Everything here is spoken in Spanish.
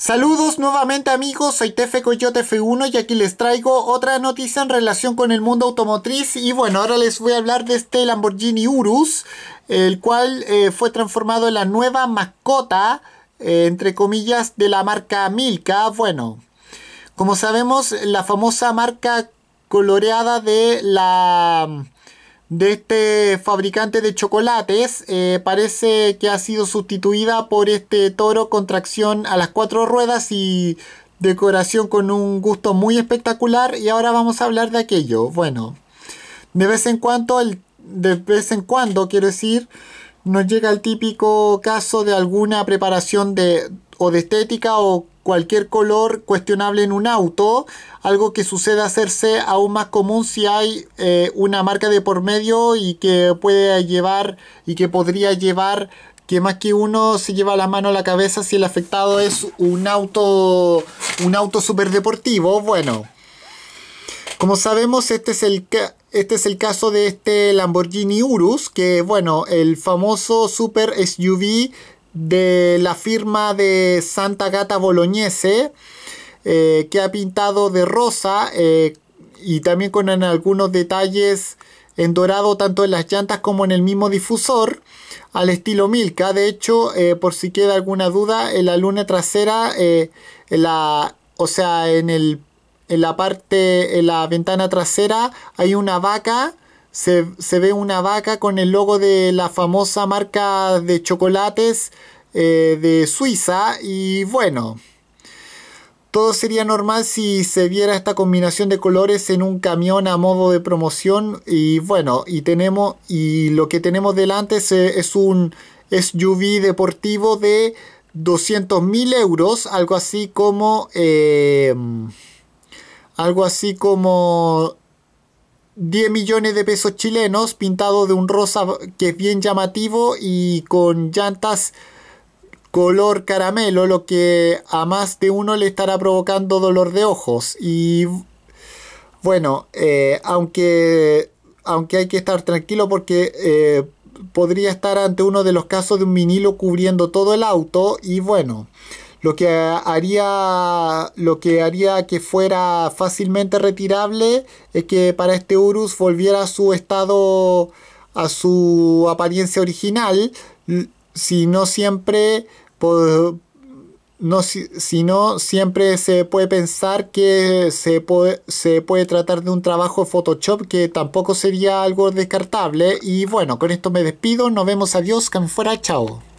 Saludos nuevamente amigos, soy Tefe Coyote F1 y aquí les traigo otra noticia en relación con el mundo automotriz y bueno, ahora les voy a hablar de este Lamborghini Urus, el cual eh, fue transformado en la nueva mascota, eh, entre comillas, de la marca Milka. Bueno, como sabemos, la famosa marca coloreada de la de este fabricante de chocolates eh, parece que ha sido sustituida por este toro con tracción a las cuatro ruedas y decoración con un gusto muy espectacular y ahora vamos a hablar de aquello. Bueno, de vez en cuando, el, de vez en cuando quiero decir, nos llega el típico caso de alguna preparación de o de estética o cualquier color cuestionable en un auto, algo que sucede hacerse aún más común si hay eh, una marca de por medio y que puede llevar y que podría llevar que más que uno se lleva la mano a la cabeza si el afectado es un auto un auto deportivo bueno. Como sabemos, este es el este es el caso de este Lamborghini Urus, que bueno, el famoso super SUV de la firma de Santa Gata Bolognese, eh, que ha pintado de rosa eh, y también con algunos detalles en dorado tanto en las llantas como en el mismo difusor al estilo Milka. De hecho, eh, por si queda alguna duda, en la luna trasera, la, o sea, en, el, en la parte, en la ventana trasera hay una vaca se, ve una vaca con el logo de la famosa marca de chocolates eh, de Suiza y bueno, todo sería normal si se viera esta combinación de colores en un camión a modo de promoción y bueno, y tenemos y lo que tenemos delante es, eh, es un SUV deportivo de 200.000 euros, algo así como eh, algo así como 10 millones de pesos chilenos, pintado de un rosa que es bien llamativo y con llantas color caramelo, lo que a más de uno le estará provocando dolor de ojos. Y bueno, eh, aunque, aunque hay que estar tranquilo porque eh, podría estar ante uno de los casos de un vinilo cubriendo todo el auto y bueno lo que haría, lo que, haría que fuera fácilmente retirable es que para este Urus volviera a su estado, a su apariencia original, si no siempre... no, siempre se puede pensar que se puede, se puede tratar de un trabajo Photoshop que tampoco sería algo descartable. Y bueno, con esto me despido, nos vemos, adiós, que fuera, chao.